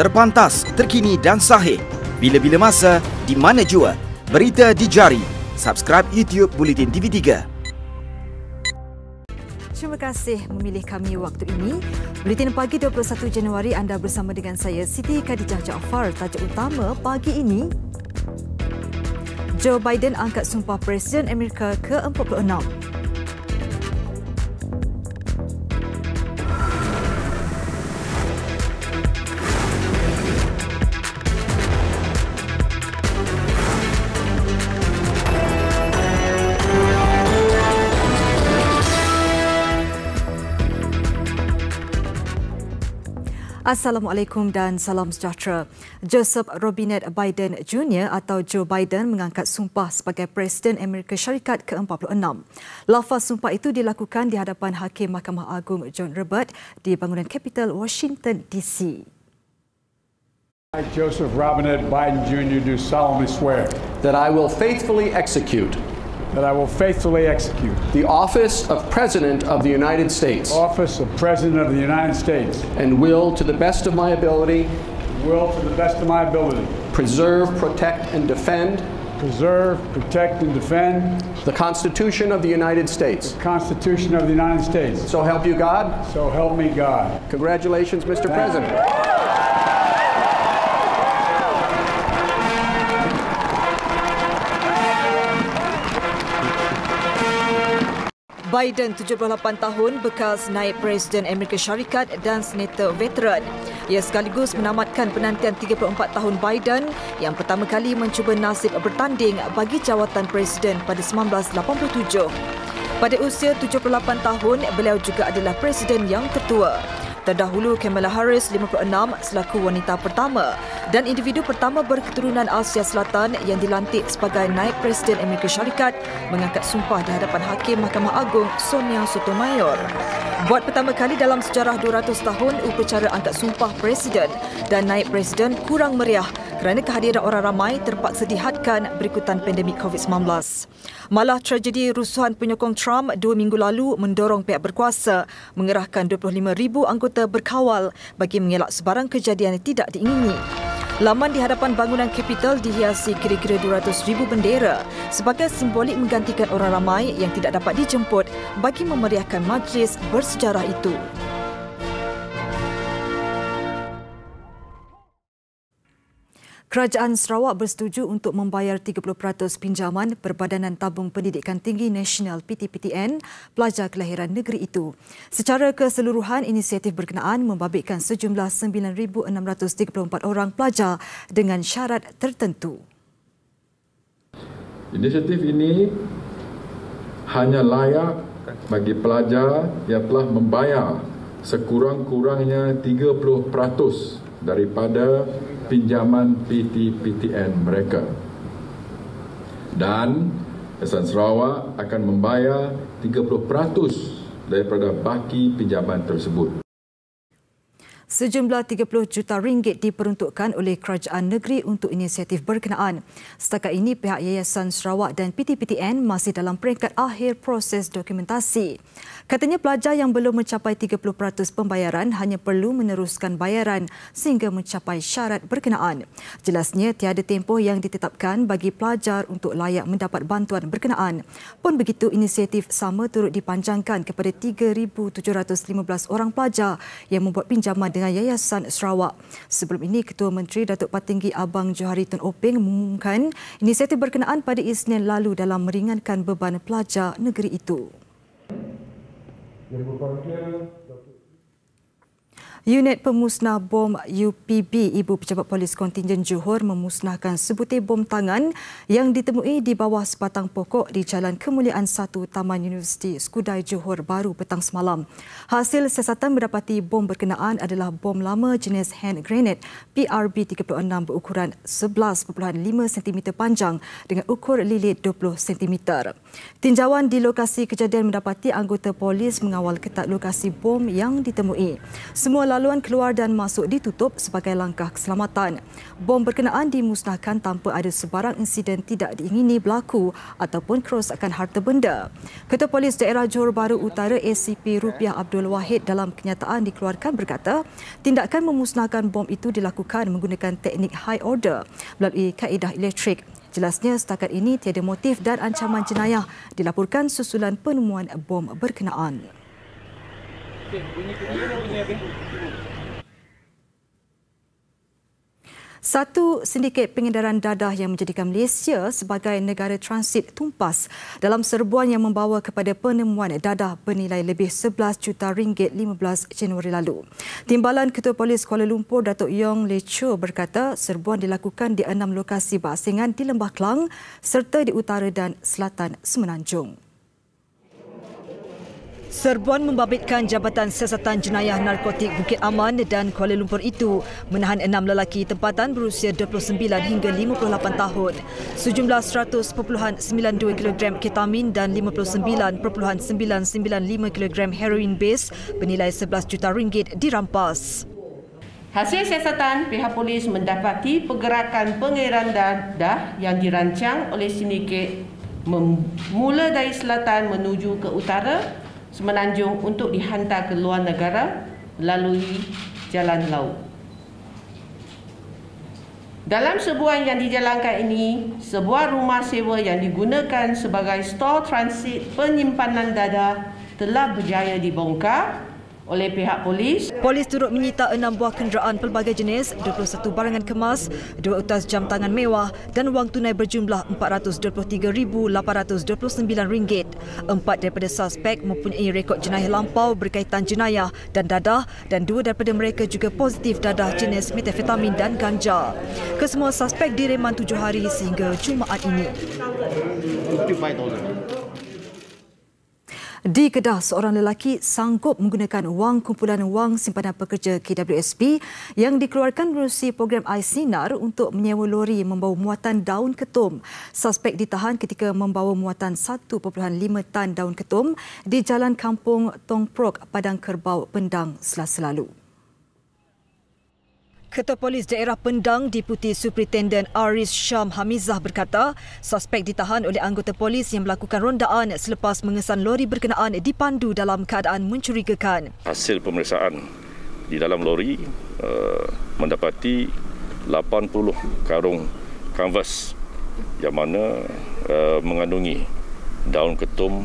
Terpantas, terkini dan sahih. Bila-bila masa, di mana jua. Berita dijari. Subscribe YouTube Bulletin TV3. Terima kasih memilih kami waktu ini. Bulletin pagi 21 Januari anda bersama dengan saya Siti Khadijah Jaafar. Tajuk utama pagi ini. Joe Biden angkat sumpah Presiden Amerika ke-46. Assalamualaikum dan salam sejahtera. Joseph Robinette Biden Jr. atau Joe Biden mengangkat sumpah sebagai Presiden Amerika Syarikat ke-46. Lafaz sumpah itu dilakukan di hadapan Hakim Mahkamah Agung John Robert di bangunan Capitol Washington DC. I, Joseph Robinette Biden Jr. do solemnly swear that I will faithfully execute That I will faithfully execute. The office of President of the United States. Office of President of the United States. And will, to the best of my ability. Will, to the best of my ability. Preserve, protect, and defend. Preserve, protect, and defend. The Constitution of the United States. The Constitution of the United States. So help you God. So help me God. Congratulations, Mr. Thank President. You. Biden, 78 tahun, bekas naib Presiden Amerika Syarikat dan senator veteran. Ia sekaligus menamatkan penantian 34 tahun Biden yang pertama kali mencuba nasib bertanding bagi jawatan Presiden pada 1987. Pada usia 78 tahun, beliau juga adalah Presiden yang tertua. Terdahulu Kamala Harris, 56, selaku wanita pertama dan individu pertama berketurunan Asia Selatan yang dilantik sebagai naib presiden Amerika Syarikat mengangkat sumpah di hadapan hakim Mahkamah Agung Sonia Sotomayor. Buat pertama kali dalam sejarah 200 tahun, upacara angkat sumpah Presiden dan Naib Presiden kurang meriah kerana kehadiran orang ramai terpaksa dihadkan berikutan pandemik COVID-19. Malah tragedi rusuhan penyokong Trump dua minggu lalu mendorong pihak berkuasa mengerahkan 25,000 anggota berkawal bagi mengelak sebarang kejadian yang tidak diingini. Laman di hadapan bangunan Capitol dihiasi kira-kira 200,000 bendera sebagai simbolik menggantikan orang ramai yang tidak dapat dijemput bagi memeriahkan majlis bersejarah itu. Kerajaan Sarawak bersetuju untuk membayar 30% pinjaman Perbadanan Tabung Pendidikan Tinggi Nasional PTPTN pelajar kelahiran negeri itu. Secara keseluruhan, inisiatif berkenaan membabitkan sejumlah 9,634 orang pelajar dengan syarat tertentu. Inisiatif ini hanya layak bagi pelajar yang telah membayar sekurang-kurangnya 30% daripada pinjaman PTPTN mereka. Dan Kesan Sarawak akan membayar 30% daripada baki pinjaman tersebut. Sejumlah 30 juta ringgit diperuntukkan oleh kerajaan negeri untuk inisiatif berkenaan. Setakat ini pihak Yayasan Sarawak dan PTPTN masih dalam peringkat akhir proses dokumentasi. Katanya pelajar yang belum mencapai 30% pembayaran hanya perlu meneruskan bayaran sehingga mencapai syarat berkenaan. Jelasnya tiada tempoh yang ditetapkan bagi pelajar untuk layak mendapat bantuan berkenaan. Pun begitu inisiatif sama turut dipanjangkan kepada 3715 orang pelajar yang membuat pinjaman dengan Yayasan Sarawak. Sebelum ini, Ketua Menteri Datuk Patinggi Abang Johari Tun Openg mengumumkan inisiatif berkenaan pada Isnin lalu dalam meringankan beban pelajar negeri itu. Unit Pemusnah Bom UPB Ibu Pejabat Polis Kontingen Johor memusnahkan sebutir bom tangan yang ditemui di bawah sebatang pokok di Jalan Kemuliaan 1 Taman Universiti Skudai Johor baru petang semalam. Hasil siasatan mendapati bom berkenaan adalah bom lama jenis hand grenade PRB-36 berukuran 11.5 cm panjang dengan ukur lilit 20 cm. Tinjauan di lokasi kejadian mendapati anggota polis mengawal ketat lokasi bom yang ditemui. Semua laluan keluar dan masuk ditutup sebagai langkah keselamatan. Bom berkenaan dimusnahkan tanpa ada sebarang insiden tidak diingini berlaku ataupun kerosakan harta benda. Ketua Polis Daerah Johor Baru Utara ACP Rupiah Abdul Wahid dalam kenyataan dikeluarkan berkata, tindakan memusnahkan bom itu dilakukan menggunakan teknik high order melalui kaedah elektrik. Jelasnya setakat ini tiada motif dan ancaman jenayah dilaporkan susulan penemuan bom berkenaan. Satu sindiket pengedaran dadah yang menjadikan Malaysia sebagai negara transit tumpas dalam serbuan yang membawa kepada penemuan dadah bernilai lebih 11 juta ringgit 15 Januari lalu. Timbalan Ketua Polis Kuala Lumpur Datuk Yong Le Chiu berkata serbuan dilakukan di enam lokasi basingan di Lembah Klang serta di utara dan selatan Semenanjung. Serbuan membabitkan Jabatan Siasatan Jenayah Narkotik Bukit Aman dan Kuala Lumpur itu menahan enam lelaki tempatan berusia 29 hingga 58 tahun. Sejumlah 100.92 kg ketamin dan 59.995 kg heroin base bernilai 11 juta ringgit dirampas. Hasil siasatan, pihak polis mendapati pergerakan pengairan dadah yang dirancang oleh sindiket memula dari selatan menuju ke utara semenanjung untuk dihantar ke luar negara melalui jalan laut. Dalam sebuah yang dijalankan ini, sebuah rumah sewa yang digunakan sebagai stor transit penyimpanan dada telah berjaya dibongkar oleh pihak polis. Polis turut menyita enam buah kenderaan pelbagai jenis, 21 barangan kemas, dua utas jam tangan mewah dan wang tunai berjumlah RM423,829. Empat daripada suspek mempunyai rekod jenayah lampau berkaitan jenayah dan dadah dan dua daripada mereka juga positif dadah jenis metafetamin dan ganja. Kesemua suspek direman tujuh hari sehingga Jumaat ini. 55 dolar. Di Kedah, seorang lelaki sanggup menggunakan wang kumpulan wang simpanan pekerja KWSP yang dikeluarkan melalui program iSinar untuk menyewa lori membawa muatan daun ketum. Suspek ditahan ketika membawa muatan 1.5 tan daun ketum di Jalan Kampung Tongprok, Padang Kerbau, Pendang selasa lalu. Ketua Polis Daerah Pendang Deputi Superintendent Aris Syam Hamizah berkata, suspek ditahan oleh anggota polis yang melakukan rondaan selepas mengesan lori berkenaan dipandu dalam keadaan mencurigakan. Hasil pemeriksaan di dalam lori eh, mendapati 80 karung kanvas yang mana eh, mengandungi daun ketum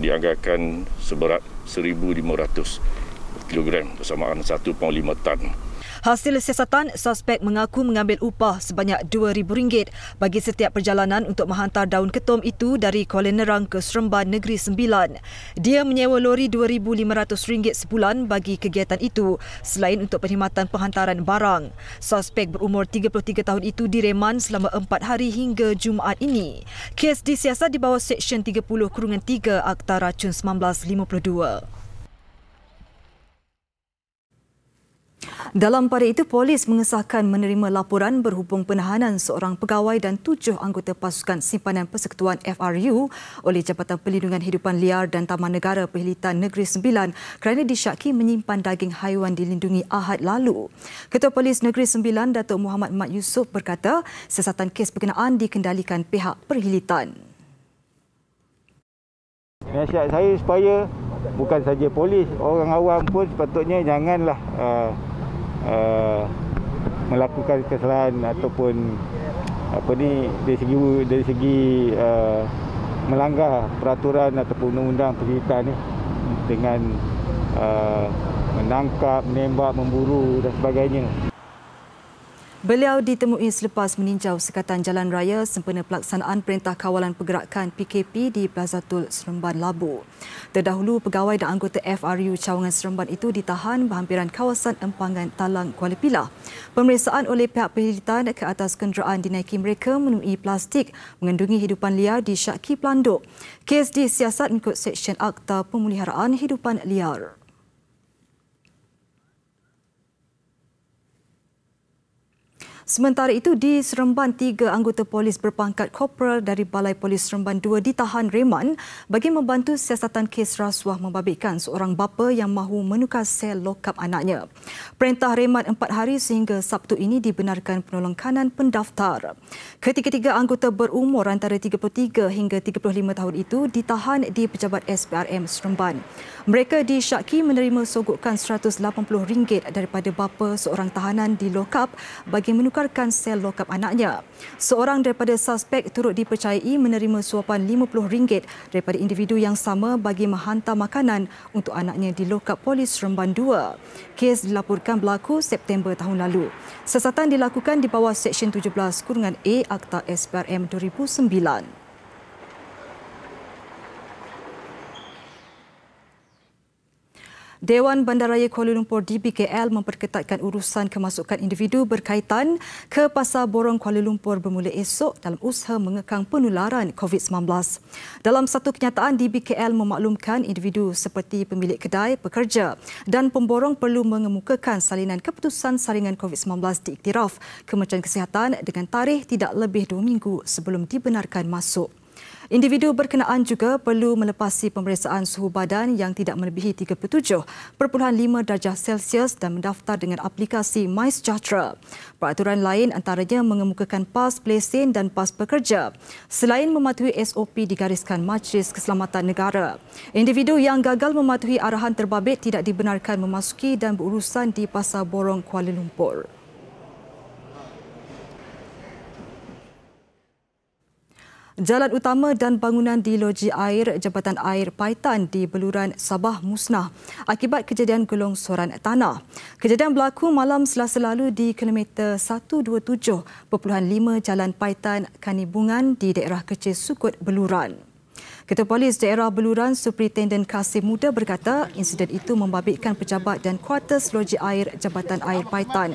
dianggarkan seberat 1500 kilogram bersamaan 1.5 tan. Hasil siasatan, suspek mengaku mengambil upah sebanyak rm ringgit bagi setiap perjalanan untuk menghantar daun ketum itu dari Kuala Nerang ke Seremban Negeri Sembilan. Dia menyewa lori rm ringgit sebulan bagi kegiatan itu selain untuk perkhidmatan penghantaran barang. Suspek berumur 33 tahun itu direman selama 4 hari hingga Jumaat ini. Kes disiasat di bawah Seksyen 30 Kurungan 3 Akta Racun 1952. Dalam pada itu, polis mengesahkan menerima laporan berhubung penahanan seorang pegawai dan tujuh anggota pasukan simpanan persekutuan FRU oleh Jabatan Pelindungan Hidupan Liar dan Taman Negara Perhilitan Negeri Sembilan kerana disyaki menyimpan daging haiwan dilindungi ahad lalu. Ketua Polis Negeri Sembilan, Datuk Muhammad Mat Yusof berkata, sesatan kes berkenaan dikendalikan pihak perhilitan. Nasihat saya supaya bukan saja polis, orang awam pun sepatutnya janganlah uh, Uh, melakukan kesalahan ataupun apa ni dari segi dari segi uh, melanggar peraturan ataupun undang-undang penyelidikan ni dengan uh, menangkap, menembak, memburu dan sebagainya. Beliau ditemui selepas meninjau sekatan jalan raya sempena pelaksanaan Perintah Kawalan Pergerakan PKP di Plaza Tul Seremban Labu. Terdahulu, pegawai dan anggota FRU cawangan Seremban itu ditahan berhampiran kawasan Empangan Talang Kuala Pilah. Pemeriksaan oleh pihak perhidupan ke atas kenderaan dinaiki mereka menemui plastik mengandungi hidupan liar di Syakki Pelanduk. Kes disiasat mengikut Seksyen Akta Pemuliharaan Hidupan Liar. Sementara itu di Seremban tiga anggota polis berpangkat korporal dari Balai Polis Seremban 2 ditahan reman bagi membantu siasatan kes rasuah membabitkan seorang bapa yang mahu menukar sel lokap anaknya. Perintah reman empat hari sehingga Sabtu ini dibenarkan penolong kanan pendaftar. Ketiga-tiga anggota berumur antara 33 hingga 35 tahun itu ditahan di pejabat SPRM Seremban. Mereka disyaki menerima sogokan RM180 daripada bapa seorang tahanan di lokap bagi menukar melemparkan sel lokap anaknya. Seorang daripada suspek turut dipercayai menerima suapan RM50 daripada individu yang sama bagi menghantar makanan untuk anaknya di lokap polis Remban 2. Kes dilaporkan berlaku September tahun lalu. Sesatan dilakukan di bawah Seksyen 17 Kurungan A Akta SPRM 2009. Dewan Bandaraya Kuala Lumpur DBKL memperketatkan urusan kemasukan individu berkaitan ke Pasar Borong Kuala Lumpur bermula esok dalam usaha mengekang penularan COVID-19. Dalam satu kenyataan, DBKL memaklumkan individu seperti pemilik kedai, pekerja dan pemborong perlu mengemukakan salinan keputusan saringan COVID-19 diiktiraf Kementerian Kesihatan dengan tarikh tidak lebih dua minggu sebelum dibenarkan masuk. Individu berkenaan juga perlu melepasi pemeriksaan suhu badan yang tidak melebihi 37.5 darjah Celsius dan mendaftar dengan aplikasi MySejahtera. Peraturan lain antaranya mengemukakan pas pelesen dan pas pekerja. Selain mematuhi SOP digariskan Majlis Keselamatan Negara. Individu yang gagal mematuhi arahan terbabit tidak dibenarkan memasuki dan berurusan di Pasar Borong Kuala Lumpur. Jalan utama dan bangunan di loji air Jabatan Air Paitan di Beluran Sabah musnah akibat kejadian gelongsoran tanah. Kejadian berlaku malam selasa lalu di kilometer 127.5 Jalan Paitan Kanibungan di daerah kecil Sukut Beluran. Ketua Polis Daerah Beluran Superintendent Kasim Muda berkata insiden itu membabitkan pejabat dan kuartus logi air Jabatan Air Paitan.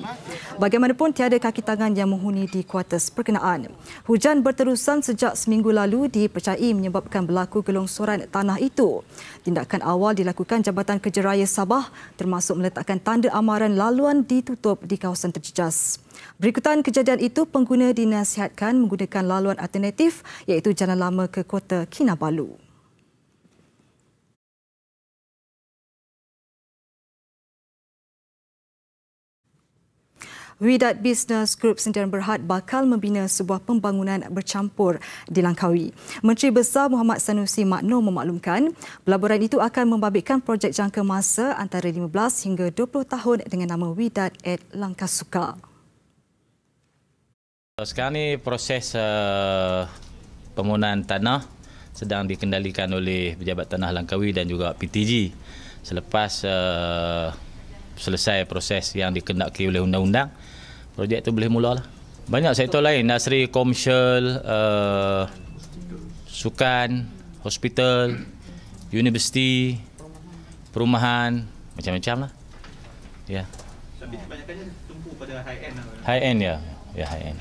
Bagaimanapun tiada kaki tangan yang menghuni di kuartus perkenaan. Hujan berterusan sejak seminggu lalu dipercayai menyebabkan berlaku gelongsoran tanah itu. Tindakan awal dilakukan Jabatan Kerja Raya Sabah termasuk meletakkan tanda amaran laluan ditutup di kawasan terjejas. Berikutan kejadian itu, pengguna dinasihatkan menggunakan laluan alternatif iaitu jalan lama ke kota Kinabalu. Widat Business Group Sendirian Berhad bakal membina sebuah pembangunan bercampur di Langkawi. Menteri Besar Muhammad Sanusi Makno memaklumkan, pelaburan itu akan membabitkan projek jangka masa antara 15 hingga 20 tahun dengan nama Widat at Langkasuka. Sekarang ni proses uh, eh, pembangunan tanah sedang dikendalikan oleh Pejabat Tanah Langkawi dan juga PTG selepas uh, selesai proses yang dikendaki oleh undang-undang projek itu boleh mulalah. Banyak sektor lain, Nasri komersial, uh, eh, sukan, hospital, universiti, perumahan, macam-macam lah. Ya. Yeah. Kebanyakannya tumpu pada high end. Lah. High end ya, ya high end.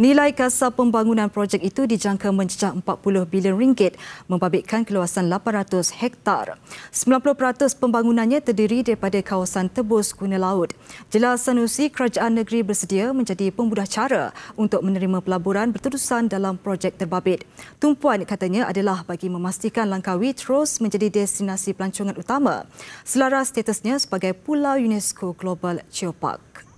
Nilai kasar pembangunan projek itu dijangka mencecah 40 bilion ringgit membabitkan keluasan 800 hektar. 90% pembangunannya terdiri daripada kawasan tebus guna laut. Jelas Sanusi, kerajaan negeri bersedia menjadi pembudah cara untuk menerima pelaburan berterusan dalam projek terbabit. Tumpuan katanya adalah bagi memastikan Langkawi terus menjadi destinasi pelancongan utama selaras statusnya sebagai Pulau UNESCO Global Geopark.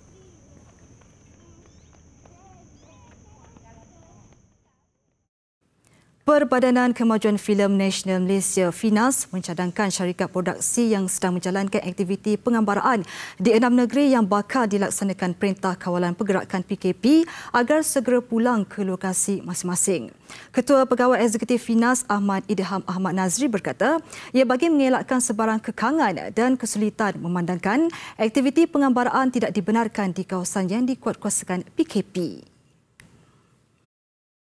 Perbadanan Kemajuan Filem Nasional Malaysia Finas mencadangkan syarikat produksi yang sedang menjalankan aktiviti pengambaraan di enam negeri yang bakal dilaksanakan Perintah Kawalan Pergerakan PKP agar segera pulang ke lokasi masing-masing. Ketua Pegawai Eksekutif Finas Ahmad Idham Ahmad Nazri berkata, ia bagi mengelakkan sebarang kekangan dan kesulitan memandangkan aktiviti pengambaraan tidak dibenarkan di kawasan yang dikuatkuasakan PKP.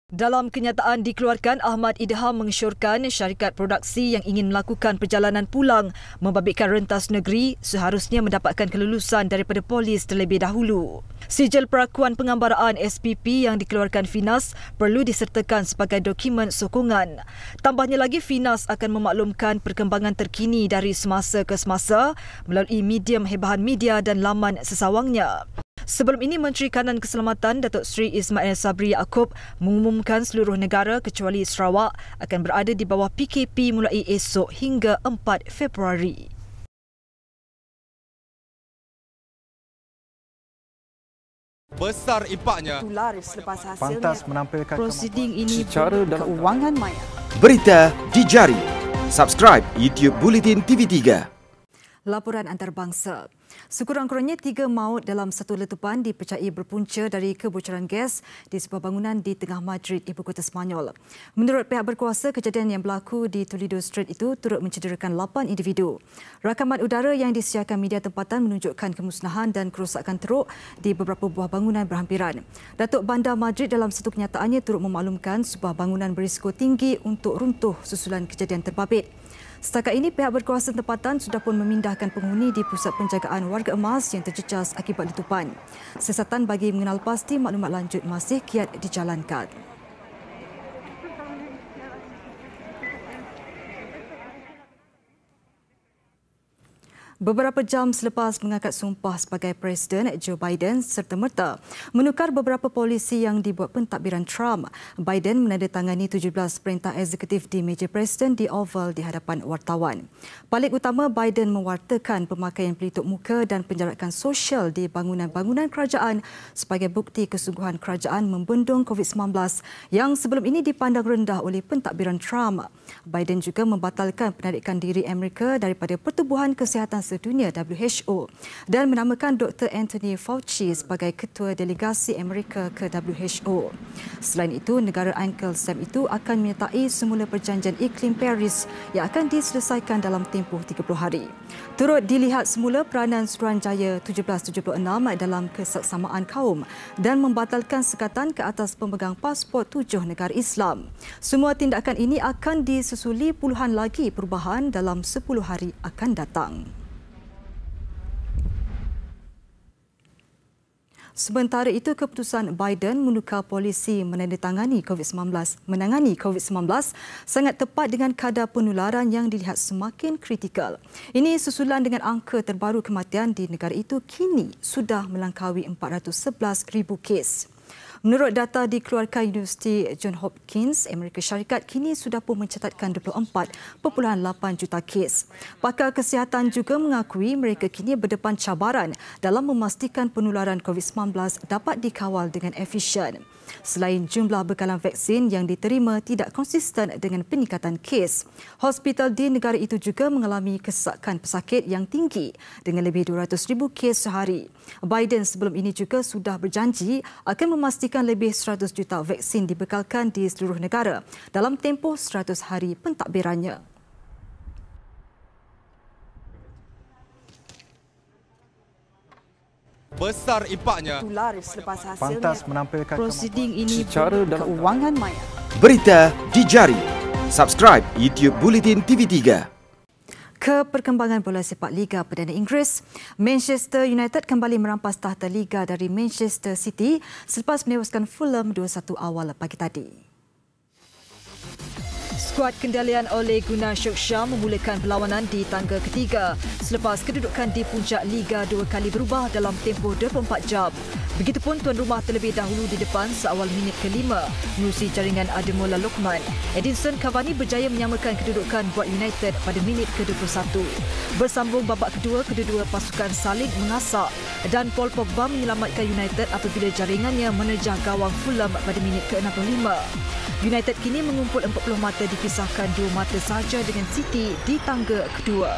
Dalam kenyataan dikeluarkan, Ahmad Idham mengesyorkan syarikat produksi yang ingin melakukan perjalanan pulang membabitkan rentas negeri seharusnya mendapatkan kelulusan daripada polis terlebih dahulu. Sijil perakuan pengambaraan SPP yang dikeluarkan FINAS perlu disertakan sebagai dokumen sokongan. Tambahnya lagi, FINAS akan memaklumkan perkembangan terkini dari semasa ke semasa melalui medium hebahan media dan laman sesawangnya. Sebelum ini, Menteri Kanan Keselamatan Datuk Sri Ismail Sabri Yaakob mengumumkan seluruh negara kecuali Sarawak akan berada di bawah PKP mulai esok hingga 4 Februari. Besar impaknya. Tular selepas hasilnya. Pantas menampilkan proceeding ini secara dan keuangan maya. Berita di jari. Subscribe YouTube Bulletin TV 3 laporan antarabangsa. Sekurang-kurangnya tiga maut dalam satu letupan dipercayai berpunca dari kebocoran gas di sebuah bangunan di tengah Madrid, ibu kota Sepanyol. Menurut pihak berkuasa, kejadian yang berlaku di Toledo Street itu turut mencederakan lapan individu. Rakaman udara yang disiarkan media tempatan menunjukkan kemusnahan dan kerosakan teruk di beberapa buah bangunan berhampiran. Datuk Bandar Madrid dalam satu kenyataannya turut memaklumkan sebuah bangunan berisiko tinggi untuk runtuh susulan kejadian terbabit. Setakat ini pihak berkuasa tempatan sudah pun memindahkan penghuni di pusat penjagaan warga emas yang terjejas akibat letupan. Sesatan bagi mengenal pasti maklumat lanjut masih kiat dijalankan. beberapa jam selepas mengangkat sumpah sebagai Presiden Joe Biden serta merta menukar beberapa polisi yang dibuat pentadbiran Trump. Biden menandatangani 17 perintah eksekutif di meja Presiden di Oval di hadapan wartawan. Paling utama Biden mewartakan pemakaian pelitup muka dan penjarakan sosial di bangunan-bangunan kerajaan sebagai bukti kesungguhan kerajaan membendung COVID-19 yang sebelum ini dipandang rendah oleh pentadbiran Trump. Biden juga membatalkan penarikan diri Amerika daripada pertubuhan kesihatan Bangsa Dunia WHO dan menamakan Dr Anthony Fauci sebagai ketua delegasi Amerika ke WHO. Selain itu, negara Uncle Sam itu akan menyertai semula perjanjian iklim Paris yang akan diselesaikan dalam tempoh 30 hari. Turut dilihat semula peranan Suruhanjaya 1776 dalam kesaksamaan kaum dan membatalkan sekatan ke atas pemegang pasport tujuh negara Islam. Semua tindakan ini akan disusuli puluhan lagi perubahan dalam 10 hari akan datang. Sementara itu, keputusan Biden menukar polisi menandatangani COVID-19, menangani COVID-19 sangat tepat dengan kadar penularan yang dilihat semakin kritikal. Ini susulan dengan angka terbaru kematian di negara itu kini sudah melangkaui 411,000 kes. Menurut data dikeluarkan Universiti John Hopkins, Amerika Syarikat kini sudah pun mencatatkan 24.8 juta kes. Pakar kesihatan juga mengakui mereka kini berdepan cabaran dalam memastikan penularan COVID-19 dapat dikawal dengan efisien. Selain jumlah bekalan vaksin yang diterima tidak konsisten dengan peningkatan kes, hospital di negara itu juga mengalami kesesakan pesakit yang tinggi dengan lebih 200,000 kes sehari. Biden sebelum ini juga sudah berjanji akan memastikan lebih 100 juta vaksin dibekalkan di seluruh negara dalam tempoh 100 hari pentadbirannya. Besar impaknya. Tular selepas hasilnya. Pantas menampilkan proceeding ini secara dalam keuangan maya. Berita di jari. Subscribe YouTube Bulletin TV 3 ke perkembangan bola sepak Liga Perdana Inggeris. Manchester United kembali merampas tahta Liga dari Manchester City selepas menewaskan Fulham 2-1 awal pagi tadi. Skuad kendalian oleh Gunnar Shoksham memulakan perlawanan di tangga ketiga selepas kedudukan di puncak Liga dua kali berubah dalam tempoh 24 jam. Begitupun tuan rumah terlebih dahulu di depan seawal minit kelima melalui jaringan Ademola Lokman. Edinson Cavani berjaya menyamakan kedudukan buat United pada minit ke-21. Bersambung babak kedua, kedua-dua pasukan saling mengasak dan Paul Pogba menyelamatkan United apabila jaringannya menerjah gawang Fulham pada minit ke-65. United kini mengumpul 40 mata dipisahkan dua mata saja dengan City di tangga kedua.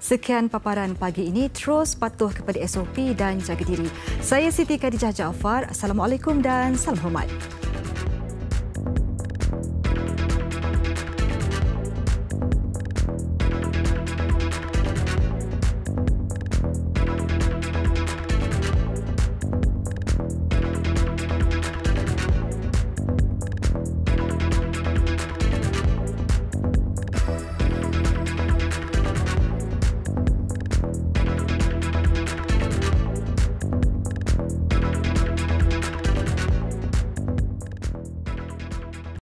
Sekian paparan pagi ini. Terus patuh kepada SOP dan jaga diri. Saya Siti Khadijah Jaafar. Assalamualaikum dan salam hormat.